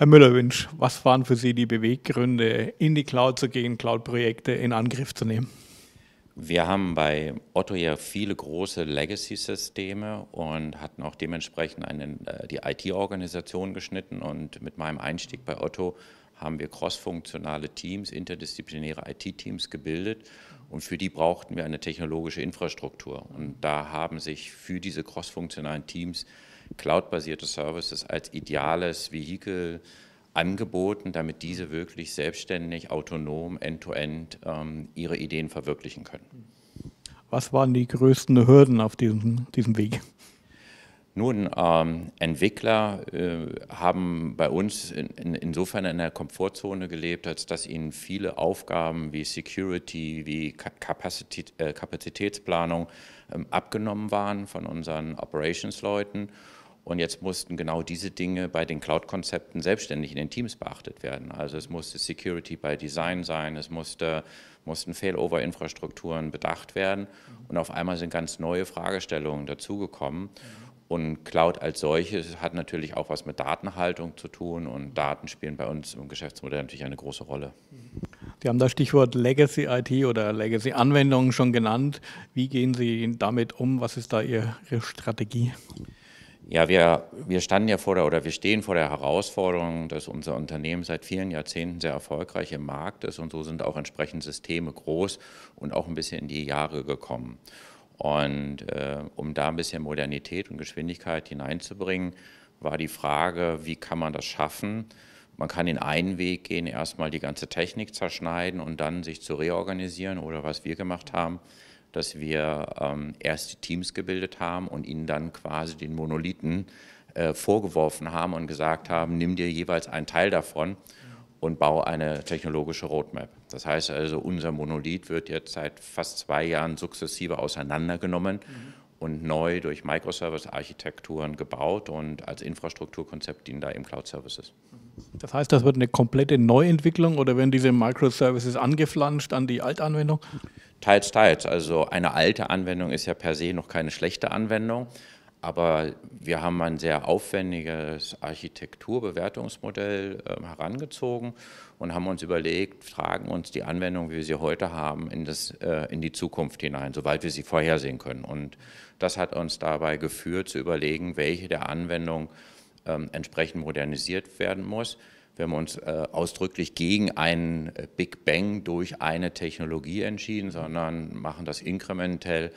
Herr Müller-Wünsch, was waren für Sie die Beweggründe, in die Cloud zu gehen, Cloud-Projekte in Angriff zu nehmen? Wir haben bei Otto ja viele große Legacy-Systeme und hatten auch dementsprechend einen, äh, die IT-Organisation geschnitten. Und mit meinem Einstieg bei Otto haben wir crossfunktionale Teams, interdisziplinäre IT-Teams gebildet und für die brauchten wir eine technologische Infrastruktur. Und da haben sich für diese crossfunktionalen Teams cloudbasierte Services als ideales Vehikel angeboten, damit diese wirklich selbstständig, autonom, end-to-end -end, ähm, ihre Ideen verwirklichen können. Was waren die größten Hürden auf diesem, diesem Weg? Nun, ähm, Entwickler äh, haben bei uns in, in, insofern in der Komfortzone gelebt, als dass ihnen viele Aufgaben wie Security, wie Kapazität, äh, Kapazitätsplanung ähm, abgenommen waren von unseren Operations-Leuten. Und jetzt mussten genau diese Dinge bei den Cloud-Konzepten selbstständig in den Teams beachtet werden. Also es musste Security by Design sein, es musste, mussten Failover-Infrastrukturen bedacht werden. Und auf einmal sind ganz neue Fragestellungen dazugekommen. Mhm. Und Cloud als solches hat natürlich auch was mit Datenhaltung zu tun und Daten spielen bei uns im Geschäftsmodell natürlich eine große Rolle. Sie haben das Stichwort Legacy IT oder Legacy Anwendungen schon genannt. Wie gehen Sie damit um? Was ist da Ihre Strategie? Ja, wir, wir standen ja vor der oder wir stehen vor der Herausforderung, dass unser Unternehmen seit vielen Jahrzehnten sehr erfolgreich im Markt ist und so sind auch entsprechend Systeme groß und auch ein bisschen in die Jahre gekommen. Und äh, um da ein bisschen Modernität und Geschwindigkeit hineinzubringen, war die Frage, wie kann man das schaffen? Man kann den einen Weg gehen, erstmal die ganze Technik zerschneiden und dann sich zu reorganisieren oder was wir gemacht haben, dass wir ähm, erst die Teams gebildet haben und ihnen dann quasi den Monolithen äh, vorgeworfen haben und gesagt haben, nimm dir jeweils einen Teil davon und baue eine technologische Roadmap. Das heißt also, unser Monolith wird jetzt seit fast zwei Jahren sukzessive auseinandergenommen mhm. und neu durch Microservice-Architekturen gebaut und als Infrastrukturkonzept dienen da eben Cloud-Services. Mhm. Das heißt, das wird eine komplette Neuentwicklung oder werden diese Microservices angeflanscht an die Altanwendung? Teils, teils. Also eine alte Anwendung ist ja per se noch keine schlechte Anwendung. Aber wir haben ein sehr aufwendiges Architekturbewertungsmodell ähm, herangezogen und haben uns überlegt, tragen uns die Anwendung, wie wir sie heute haben, in, das, äh, in die Zukunft hinein, soweit wir sie vorhersehen können. Und das hat uns dabei geführt, zu überlegen, welche der Anwendungen ähm, entsprechend modernisiert werden muss. Wir haben uns äh, ausdrücklich gegen einen äh, Big Bang durch eine Technologie entschieden, sondern machen das inkrementell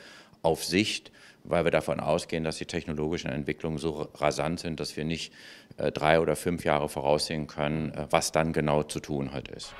auf Sicht, weil wir davon ausgehen, dass die technologischen Entwicklungen so rasant sind, dass wir nicht äh, drei oder fünf Jahre voraussehen können, äh, was dann genau zu tun hat ist.